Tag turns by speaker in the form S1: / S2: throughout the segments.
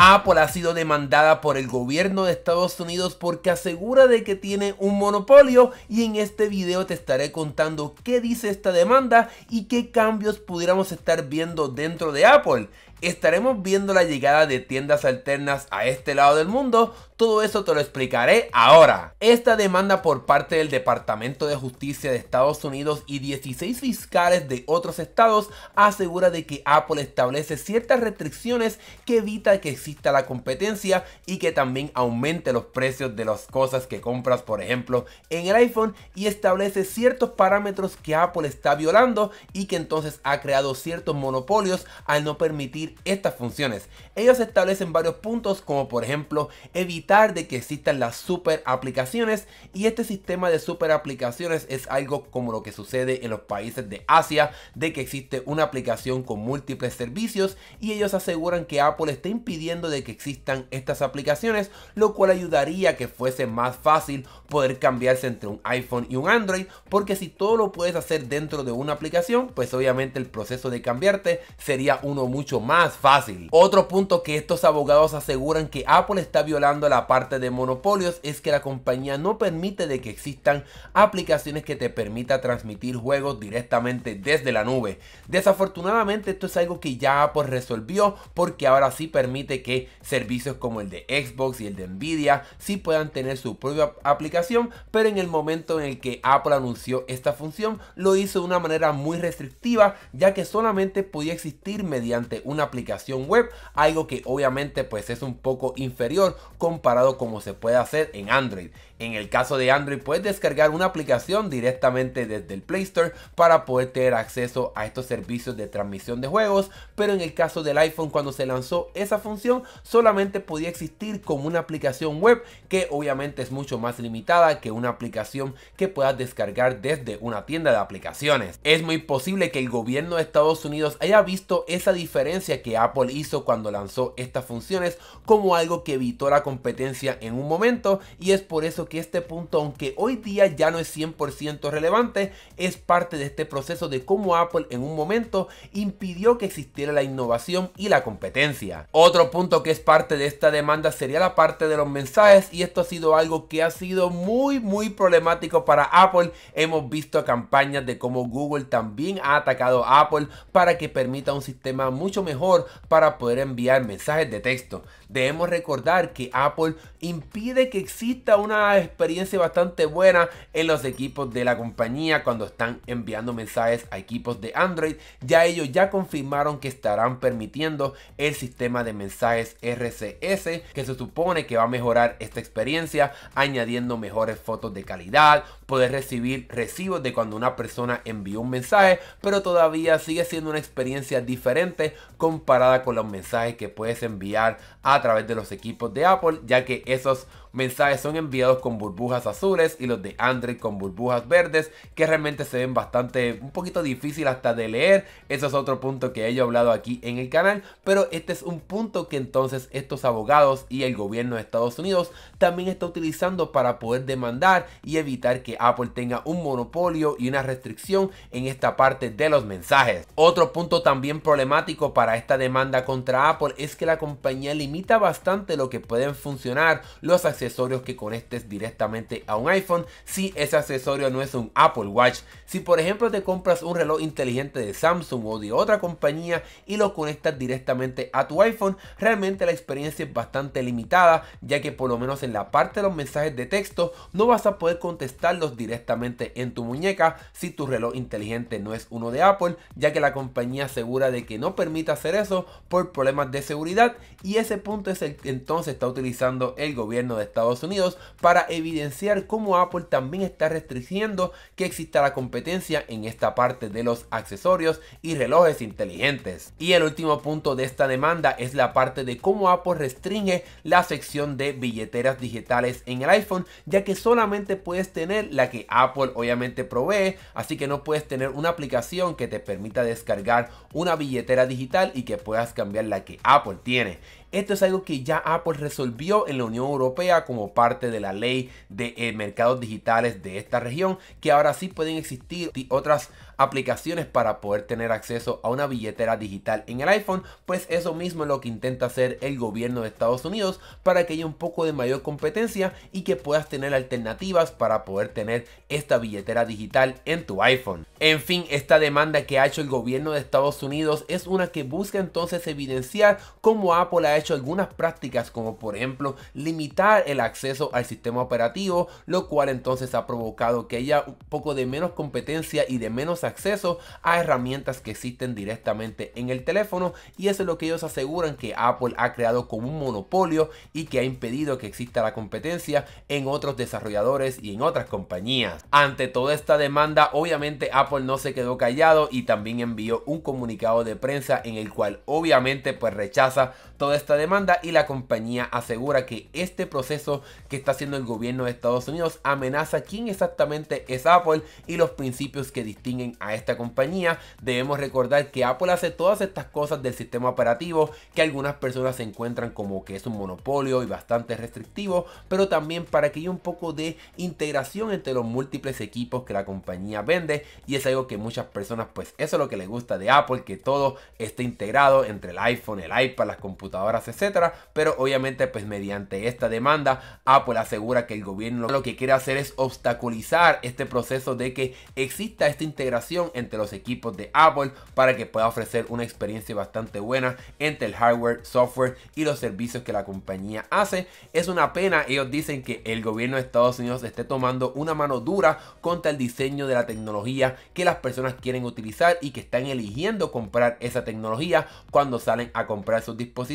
S1: Apple ha sido demandada por el gobierno de Estados Unidos porque asegura de que tiene un monopolio y en este video te estaré contando qué dice esta demanda y qué cambios pudiéramos estar viendo dentro de Apple. Estaremos viendo la llegada de tiendas alternas a este lado del mundo, todo eso te lo explicaré ahora. Esta demanda por parte del Departamento de Justicia de Estados Unidos y 16 fiscales de otros estados asegura de que Apple establece ciertas restricciones que evita que exista la competencia y que también aumente los precios de las cosas que compras, por ejemplo, en el iPhone y establece ciertos parámetros que Apple está violando y que entonces ha creado ciertos monopolios al no permitir estas funciones. Ellos establecen varios puntos como por ejemplo evitar de que existan las super aplicaciones y este sistema de super aplicaciones es algo como lo que sucede en los países de Asia, de que existe una aplicación con múltiples servicios y ellos aseguran que Apple está impidiendo de que existan estas aplicaciones, lo cual ayudaría a que fuese más fácil poder cambiarse entre un iPhone y un Android, porque si todo lo puedes hacer dentro de una aplicación, pues obviamente el proceso de cambiarte sería uno mucho más fácil. Otro punto que estos abogados aseguran que Apple está violando la parte de monopolios es que la compañía no permite de que existan aplicaciones que te permita transmitir juegos directamente desde la nube. Desafortunadamente esto es algo que ya Apple resolvió porque ahora sí permite que servicios como el de Xbox y el de Nvidia si puedan tener su propia aplicación, pero en el momento en el que Apple anunció esta función lo hizo de una manera muy restrictiva ya que solamente podía existir mediante una aplicación web, algo que obviamente pues es un poco inferior comparado como se puede hacer en Android. En el caso de Android puedes descargar una aplicación directamente desde el Play Store para poder tener acceso a estos servicios de transmisión de juegos, pero en el caso del iPhone cuando se lanzó esa función solamente podía existir como una aplicación web que obviamente es mucho más limitada que una aplicación que puedas descargar desde una tienda de aplicaciones. Es muy posible que el gobierno de Estados Unidos haya visto esa diferencia que Apple hizo cuando lanzó estas funciones como algo que evitó la competencia en un momento y es por eso que este punto, aunque hoy día ya no es 100% relevante, es parte de este proceso de cómo Apple en un momento impidió que existiera la innovación y la competencia. Otro punto que es parte de esta demanda sería la parte de los mensajes y esto ha sido algo que ha sido muy muy problemático para Apple. Hemos visto campañas de cómo Google también ha atacado a Apple para que permita un sistema mucho mejor para poder enviar mensajes de texto. Debemos recordar que Apple impide que exista una experiencia bastante buena en los equipos de la compañía cuando están enviando mensajes a equipos de Android. Ya ellos ya confirmaron que estarán permitiendo el sistema de mensajes RCS que se supone que va a mejorar esta experiencia añadiendo mejores fotos de calidad, poder recibir recibos de cuando una persona envió un mensaje, pero todavía sigue siendo una experiencia diferente comparada con los mensajes que puedes enviar a través de los equipos de Apple ya que esos mensajes son enviados con burbujas azules y los de Android con burbujas verdes que realmente se ven bastante un poquito difícil hasta de leer. Eso es otro punto que he hablado aquí en el canal, pero este es un punto que entonces estos abogados y el gobierno de Estados Unidos también está utilizando para poder demandar y evitar que Apple tenga un monopolio y una restricción en esta parte de los mensajes. Otro punto también problemático para esta demanda contra Apple es que la compañía limita bastante lo que pueden funcionar los accesorios accesorios que conectes directamente a un iPhone si ese accesorio no es un Apple Watch. Si por ejemplo te compras un reloj inteligente de Samsung o de otra compañía y lo conectas directamente a tu iPhone, realmente la experiencia es bastante limitada ya que por lo menos en la parte de los mensajes de texto no vas a poder contestarlos directamente en tu muñeca si tu reloj inteligente no es uno de Apple ya que la compañía asegura de que no permite hacer eso por problemas de seguridad y ese punto es el que entonces está utilizando el gobierno de Estados Unidos para evidenciar cómo Apple también está restringiendo que exista la competencia en esta parte de los accesorios y relojes inteligentes. Y el último punto de esta demanda es la parte de cómo Apple restringe la sección de billeteras digitales en el iPhone, ya que solamente puedes tener la que Apple obviamente provee, así que no puedes tener una aplicación que te permita descargar una billetera digital y que puedas cambiar la que Apple tiene. Esto es algo que ya Apple resolvió en la Unión Europea como parte de la ley de eh, mercados digitales de esta región, que ahora sí pueden existir otras aplicaciones para poder tener acceso a una billetera digital en el iPhone, pues eso mismo es lo que intenta hacer el gobierno de Estados Unidos para que haya un poco de mayor competencia y que puedas tener alternativas para poder tener esta billetera digital en tu iPhone. En fin, esta demanda que ha hecho el gobierno de Estados Unidos es una que busca entonces evidenciar cómo Apple ha hecho algunas prácticas como por ejemplo limitar el acceso al sistema operativo, lo cual entonces ha provocado que haya un poco de menos competencia y de menos acceso a herramientas que existen directamente en el teléfono y eso es lo que ellos aseguran que Apple ha creado como un monopolio y que ha impedido que exista la competencia en otros desarrolladores y en otras compañías. Ante toda esta demanda, obviamente Apple no se quedó callado y también envió un comunicado de prensa en el cual obviamente pues rechaza toda esta demanda y la compañía asegura que este proceso que está haciendo el gobierno de Estados Unidos amenaza quién exactamente es Apple y los principios que distinguen a esta compañía. Debemos recordar que Apple hace todas estas cosas del sistema operativo que algunas personas se encuentran como que es un monopolio y bastante restrictivo, pero también para que haya un poco de integración entre los múltiples equipos que la compañía vende y es algo que muchas personas pues eso es lo que les gusta de Apple, que todo esté integrado entre el iPhone, el iPad, las computadoras etcétera. Pero obviamente, pues mediante esta demanda, Apple asegura que el gobierno lo que quiere hacer es obstaculizar este proceso de que exista esta integración entre los equipos de Apple para que pueda ofrecer una experiencia bastante buena entre el hardware, software y los servicios que la compañía hace. Es una pena, ellos dicen que el gobierno de Estados Unidos esté tomando una mano dura contra el diseño de la tecnología que las personas quieren utilizar y que están eligiendo comprar esa tecnología cuando salen a comprar sus dispositivos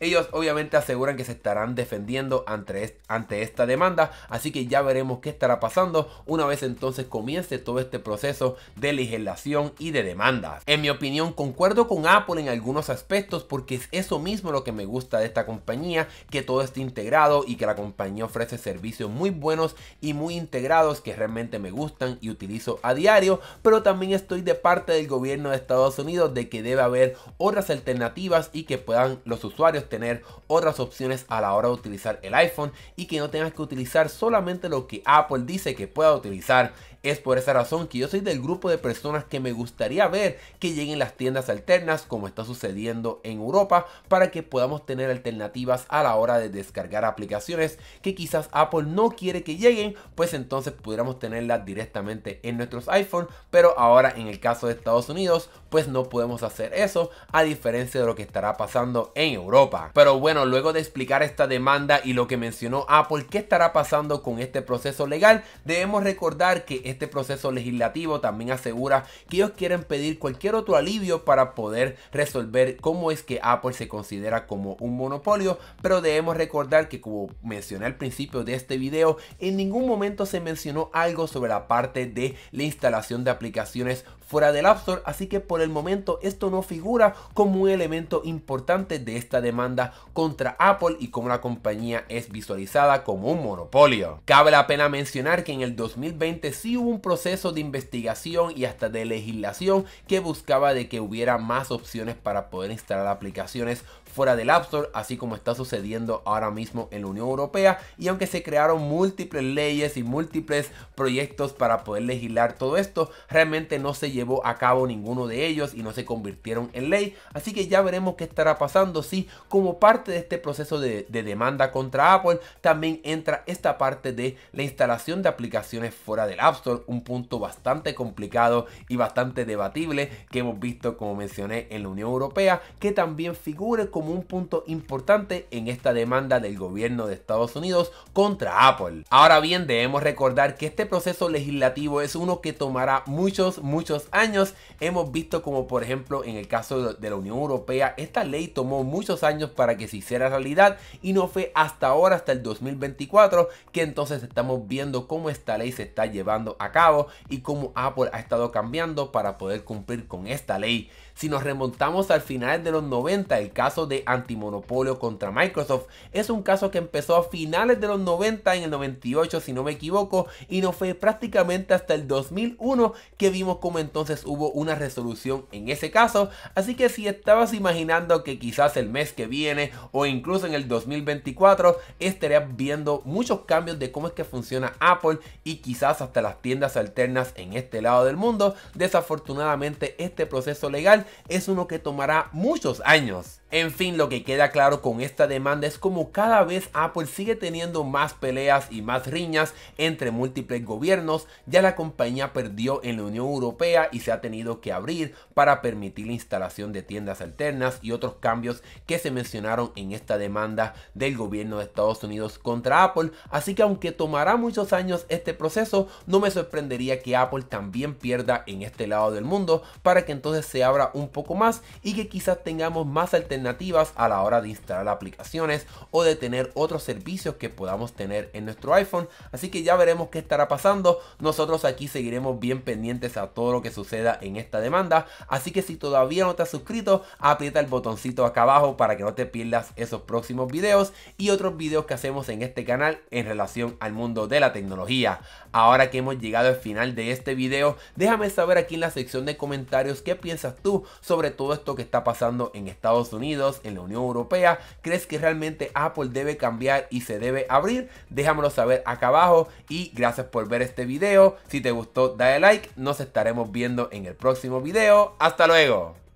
S1: ellos obviamente aseguran que se estarán defendiendo ante, ante esta demanda, así que ya veremos qué estará pasando una vez entonces comience todo este proceso de legislación y de demandas. En mi opinión, concuerdo con Apple en algunos aspectos porque es eso mismo lo que me gusta de esta compañía, que todo esté integrado y que la compañía ofrece servicios muy buenos y muy integrados que realmente me gustan y utilizo a diario, pero también estoy de parte del gobierno de Estados Unidos de que debe haber otras alternativas y que puedan los usuarios tener otras opciones a la hora de utilizar el iPhone y que no tengas que utilizar solamente lo que Apple dice que pueda utilizar es por esa razón que yo soy del grupo de personas que me gustaría ver que lleguen las tiendas alternas como está sucediendo en Europa para que podamos tener alternativas a la hora de descargar aplicaciones que quizás Apple no quiere que lleguen, pues entonces pudiéramos tenerlas directamente en nuestros iPhone, pero ahora en el caso de Estados Unidos pues no podemos hacer eso a diferencia de lo que estará pasando en Europa. Pero bueno, luego de explicar esta demanda y lo que mencionó Apple, ¿qué estará pasando con este proceso legal? Debemos recordar que este proceso legislativo también asegura que ellos quieren pedir cualquier otro alivio para poder resolver cómo es que Apple se considera como un monopolio, pero debemos recordar que como mencioné al principio de este video, en ningún momento se mencionó algo sobre la parte de la instalación de aplicaciones fuera del App Store, así que por el momento esto no figura como un elemento importante de esta demanda contra Apple y como la compañía es visualizada como un monopolio. Cabe la pena mencionar que en el 2020 sí hubo un proceso de investigación y hasta de legislación que buscaba de que hubiera más opciones para poder instalar aplicaciones fuera del App Store, así como está sucediendo ahora mismo en la Unión Europea. Y aunque se crearon múltiples leyes y múltiples proyectos para poder legislar todo esto, realmente no se llevó a cabo ninguno de ellos y no se convirtieron en ley. Así que ya veremos qué estará pasando si como parte de este proceso de, de demanda contra Apple también entra esta parte de la instalación de aplicaciones fuera del App Store, un punto bastante complicado y bastante debatible que hemos visto como mencioné en la Unión Europea, que también figure como un punto importante en esta demanda del gobierno de Estados Unidos contra Apple. Ahora bien, debemos recordar que este proceso legislativo es uno que tomará muchos, muchos años. Hemos visto como por ejemplo en el caso de la Unión Europea, esta ley tomó muchos años para que se hiciera realidad y no fue hasta ahora, hasta el 2024, que entonces estamos viendo cómo esta ley se está llevando a cabo y cómo Apple ha estado cambiando para poder cumplir con esta ley. Si nos remontamos al final de los 90, el caso de de antimonopolio contra Microsoft. Es un caso que empezó a finales de los 90, en el 98 si no me equivoco, y no fue prácticamente hasta el 2001 que vimos como entonces hubo una resolución en ese caso. Así que si estabas imaginando que quizás el mes que viene o incluso en el 2024 estarías viendo muchos cambios de cómo es que funciona Apple y quizás hasta las tiendas alternas en este lado del mundo, desafortunadamente este proceso legal es uno que tomará muchos años. En fin, lo que queda claro con esta demanda es como cada vez Apple sigue teniendo más peleas y más riñas entre múltiples gobiernos, ya la compañía perdió en la Unión Europea y se ha tenido que abrir para permitir la instalación de tiendas alternas y otros cambios que se mencionaron en esta demanda del gobierno de Estados Unidos contra Apple, así que aunque tomará muchos años este proceso, no me sorprendería que Apple también pierda en este lado del mundo para que entonces se abra un poco más y que quizás tengamos más alternativas a la hora de instalar aplicaciones o de tener otros servicios que podamos tener en nuestro iPhone. Así que ya veremos qué estará pasando. Nosotros aquí seguiremos bien pendientes a todo lo que suceda en esta demanda. Así que si todavía no te has suscrito, aprieta el botoncito acá abajo para que no te pierdas esos próximos videos y otros videos que hacemos en este canal en relación al mundo de la tecnología. Ahora que hemos llegado al final de este video, déjame saber aquí en la sección de comentarios qué piensas tú sobre todo esto que está pasando en Estados Unidos en la Unión Europea. ¿Crees que realmente Apple debe cambiar y se debe abrir? Déjamelo saber acá abajo y gracias por ver este video. Si te gustó, dale like. Nos estaremos viendo en el próximo video. ¡Hasta luego!